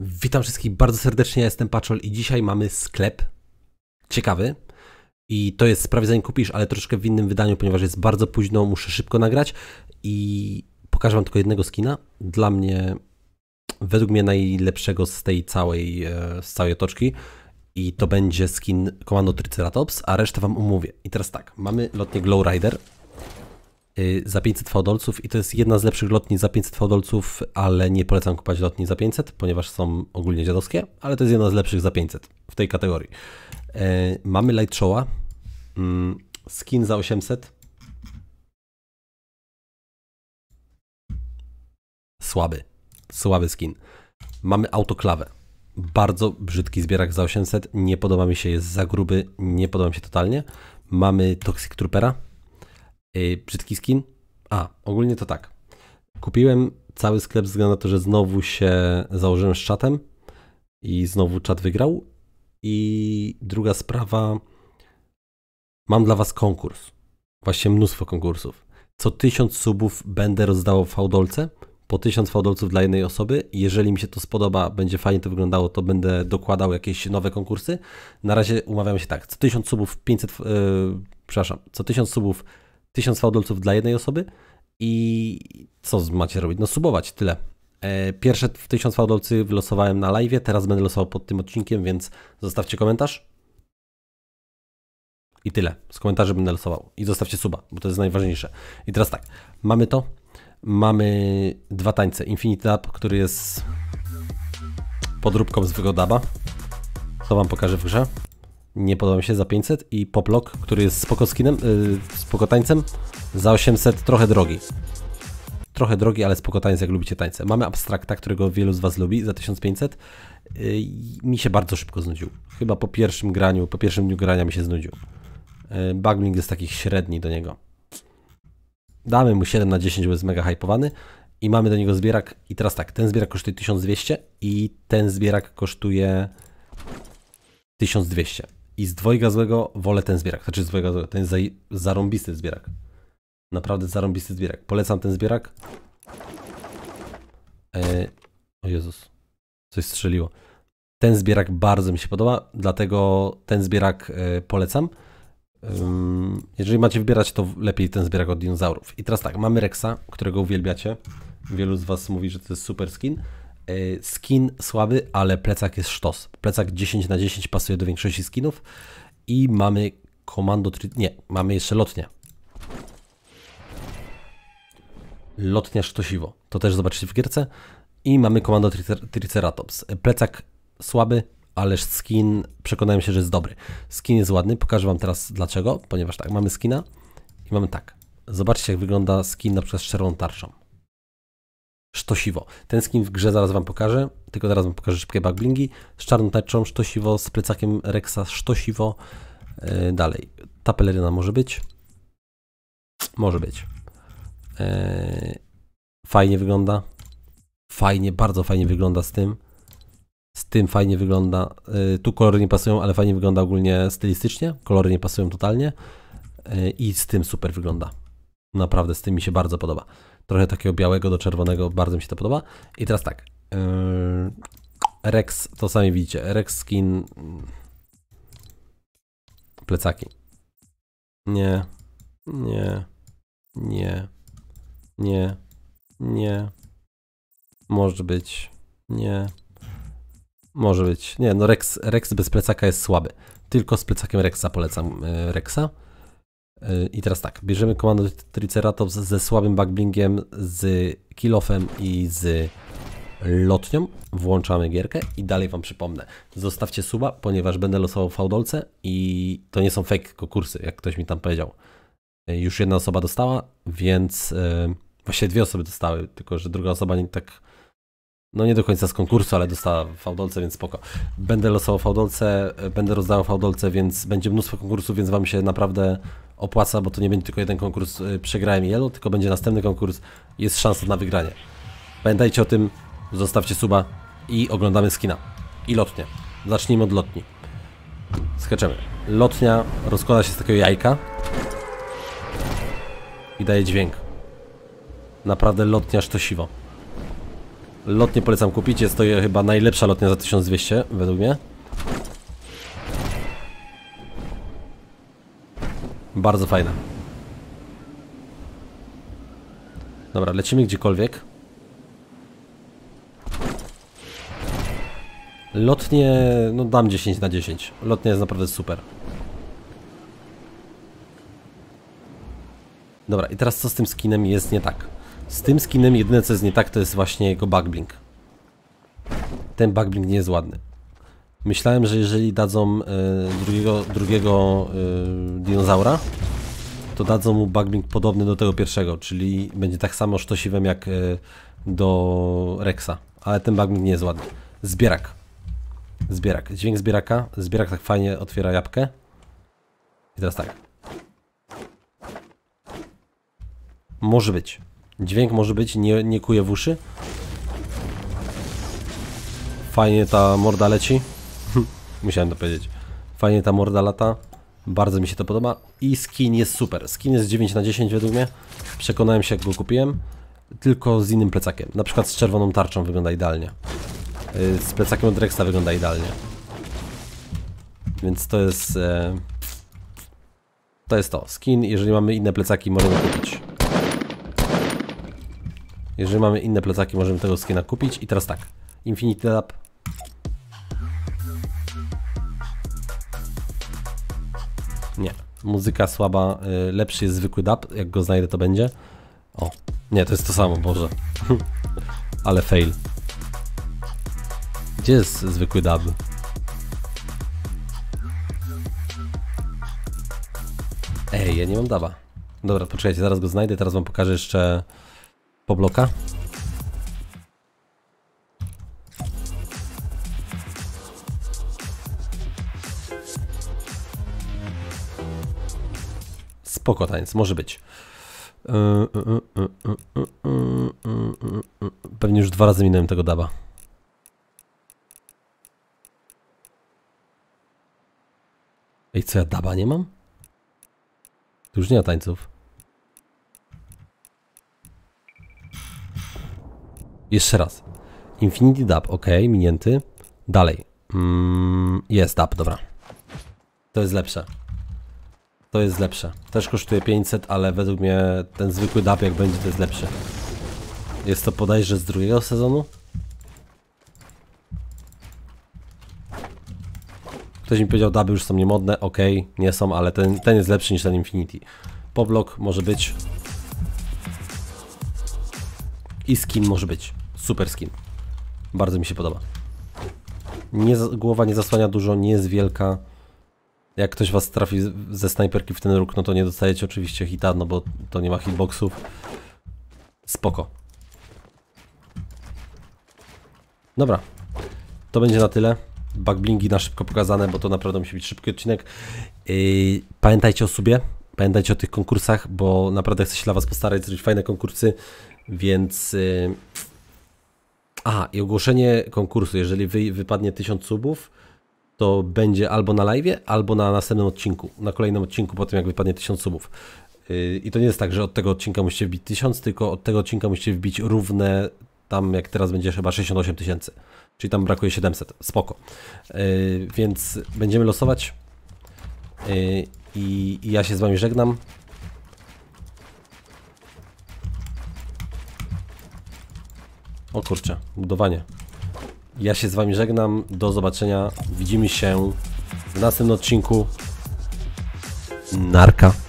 Witam wszystkich bardzo serdecznie, ja jestem Paczol i dzisiaj mamy sklep ciekawy. I to jest prawie zanim kupisz, ale troszkę w innym wydaniu, ponieważ jest bardzo późno, muszę szybko nagrać i pokażę wam tylko jednego skina. Dla mnie, według mnie najlepszego z tej całej, e, z całej otoczki i to będzie skin Komando Triceratops, a resztę wam umówię. I teraz tak, mamy lotnie Glowrider, Y, za 500 fałdolców i to jest jedna z lepszych lotni za 500 fałdolców, ale nie polecam kupować lotni za 500, ponieważ są ogólnie dziadowskie, ale to jest jedna z lepszych za 500 w tej kategorii. Y, mamy Light Showa, mm, skin za 800. Słaby, słaby skin. Mamy autoklawę. Bardzo brzydki zbierak za 800. Nie podoba mi się, jest za gruby, nie podoba mi się totalnie. Mamy Toxic Troopera Yy, brzydki skin? A, ogólnie to tak. Kupiłem cały sklep ze względu na to, że znowu się założyłem z czatem i znowu czat wygrał. I druga sprawa, mam dla Was konkurs. Właśnie mnóstwo konkursów. Co tysiąc subów będę rozdawał w fałdolce, po tysiąc fałdolców dla jednej osoby. Jeżeli mi się to spodoba, będzie fajnie to wyglądało, to będę dokładał jakieś nowe konkursy. Na razie umawiam się tak, co tysiąc subów 500, yy, przepraszam, co tysiąc subów 1000 faudolców dla jednej osoby i co macie robić? No subować, tyle. E, pierwsze w 1000 faudolcy wylosowałem na live, teraz będę losował pod tym odcinkiem, więc zostawcie komentarz. I tyle. Z komentarzy będę losował. I zostawcie suba, bo to jest najważniejsze. I teraz tak, mamy to. Mamy dwa tańce. Infinity Lab, który jest podróbką z Wygodaba. To wam pokażę w grze nie podoba mi się za 500 i Poplok, który jest spokotańcem, y, yy, spoko za 800 trochę drogi. Trochę drogi, ale spoko jak lubicie tańce. Mamy Abstrakta, którego wielu z Was lubi, za 1500. Yy, mi się bardzo szybko znudził. Chyba po pierwszym graniu, po pierwszym dniu grania mi się znudził. Yy, Bugling jest takich średni do niego. Damy mu 7 na 10, bo jest mega hypowany. I mamy do niego zbierak. I teraz tak, ten zbierak kosztuje 1200 i ten zbierak kosztuje 1200. I z dwojga złego wolę ten zbierak. Znaczy z dwojga złego, ten jest zarąbisty zbierak. Naprawdę zarąbisty zbierak. Polecam ten zbierak. E, o Jezus. Coś strzeliło. Ten zbierak bardzo mi się podoba, dlatego ten zbierak e, polecam. Jeżeli macie wybierać, to lepiej ten zbierak od dinozaurów. I teraz tak, mamy Rexa, którego uwielbiacie. Wielu z Was mówi, że to jest super skin. E, skin słaby, ale plecak jest sztos. Plecak 10 na 10 pasuje do większości skinów. I mamy komando... Nie, mamy jeszcze lotnię. Lotnia sztosiwo. To też zobaczycie w gierce. I mamy komando Triceratops. E, plecak słaby, ale skin przekonałem się, że jest dobry. Skin jest ładny. Pokażę wam teraz dlaczego. Ponieważ tak, mamy skina i mamy tak. Zobaczcie jak wygląda skin na przykład z czerwoną tarczą sztosiwo. Ten skin w grze zaraz wam pokażę, tylko zaraz wam pokażę szybkie backblingi. Z czarną tarczą sztosiwo, z plecakiem Rexa sztosiwo. Yy, dalej. Ta peleryna może być. Może być. Yy, fajnie wygląda. Fajnie, bardzo fajnie wygląda z tym. Z tym fajnie wygląda. Yy, tu kolory nie pasują, ale fajnie wygląda ogólnie stylistycznie. Kolory nie pasują totalnie. I z tym super wygląda. Naprawdę, z tym mi się bardzo podoba trochę takiego białego do czerwonego, bardzo mi się to podoba. I teraz tak, yy, Rex, to sami widzicie, Rex skin, mm, plecaki. Nie, nie, nie, nie, nie, może być, nie, może być, nie, no Rex, Rex bez plecaka jest słaby. Tylko z plecakiem Rexa polecam yy, Rexa. I teraz tak, bierzemy komandę Triceratops ze słabym backblingiem, z kilofem i z lotnią. Włączamy gierkę i dalej Wam przypomnę. Zostawcie suba, ponieważ będę losował faudolce i to nie są fake konkursy, jak ktoś mi tam powiedział. E, już jedna osoba dostała, więc yy, dwie osoby dostały, tylko że druga osoba nie tak no nie do końca z konkursu, ale dostała faudolce, więc spoko. Będę losował faudolce, e, będę rozdawał faudolce, więc będzie mnóstwo konkursów, więc wam się naprawdę opłaca, bo to nie będzie tylko jeden konkurs y, przegrałem jelo, tylko będzie następny konkurs jest szansa na wygranie. Pamiętajcie o tym, zostawcie suba i oglądamy skina. I lotnie. Zacznijmy od lotni. Skaczemy. Lotnia rozkłada się z takiego jajka i daje dźwięk. Naprawdę lotnia sztosiwo. Lotnie polecam kupić, jest to chyba najlepsza lotnia za 1200 według mnie. bardzo fajne. Dobra, lecimy gdziekolwiek. Lotnie, no dam 10 na 10. Lotnie jest naprawdę super. Dobra, i teraz co z tym skinem jest nie tak? Z tym skinem jedyne co jest nie tak to jest właśnie jego bugbling. Ten bugbling nie jest ładny. Myślałem, że jeżeli dadzą e, drugiego, drugiego e, dinozaura, to dadzą mu bugbing podobny do tego pierwszego, czyli będzie tak samo sztosiwem jak e, do Rexa. Ale ten bugbing nie jest ładny. Zbierak. Zbierak. Dźwięk zbieraka. Zbierak tak fajnie otwiera jabłkę. I teraz tak. Może być. Dźwięk może być, nie, nie kuje w uszy. Fajnie ta morda leci. Musiałem to powiedzieć. Fajnie ta morda lata. Bardzo mi się to podoba. I skin jest super. Skin jest 9 na 10 według mnie. Przekonałem się jak go kupiłem. Tylko z innym plecakiem. Na przykład z czerwoną tarczą wygląda idealnie. Y, z plecakiem od wygląda idealnie. Więc to jest... E, to jest to. Skin, jeżeli mamy inne plecaki możemy kupić. Jeżeli mamy inne plecaki możemy tego skina kupić. I teraz tak. Infinity Lab Nie. Muzyka słaba, y, lepszy jest zwykły dub, jak go znajdę to będzie. O, nie, to jest to samo, Boże. Ale fail. Gdzie jest zwykły dub? Ej, ja nie mam daba. Dobra, poczekajcie, zaraz go znajdę, teraz wam pokażę jeszcze pobloka. spoko taniec, może być. Pewnie już dwa razy minąłem tego daba. Ej, co ja daba nie mam? Tu już nie ma tańców. Jeszcze raz. Infinity Dab, ok, minięty. Dalej. Mm, jest Dab, dobra. To jest lepsze. To jest lepsze. Też kosztuje 500, ale według mnie ten zwykły dub jak będzie to jest lepszy. Jest to podajże z drugiego sezonu? Ktoś mi powiedział, daby już są niemodne. ok, nie są, ale ten, ten jest lepszy niż ten Infinity. Poblok może być. I skin może być. Super skin. Bardzo mi się podoba. Nie, głowa nie zasłania dużo, nie jest wielka jak ktoś was trafi ze snajperki w ten róg, no to nie dostajecie oczywiście hita, no bo to nie ma hitboxów. Spoko. Dobra. To będzie na tyle. Backblingi na szybko pokazane, bo to naprawdę musi być szybki odcinek. Yy, pamiętajcie o sobie, pamiętajcie o tych konkursach, bo naprawdę chcę się dla was postarać zrobić fajne konkursy, więc... Yy... A, i ogłoszenie konkursu. Jeżeli wy, wypadnie 1000 subów, to będzie albo na live, albo na następnym odcinku, na kolejnym odcinku po tym, jak wypadnie 1000 subów. Yy, I to nie jest tak, że od tego odcinka musicie wbić 1000, tylko od tego odcinka musicie wbić równe tam, jak teraz będzie chyba 68 tysięcy. Czyli tam brakuje 700. Spoko. Yy, więc będziemy losować. Yy, I, i ja się z wami żegnam. O kurczę, budowanie. Ja się z wami żegnam. Do zobaczenia. Widzimy się w następnym odcinku. Narka.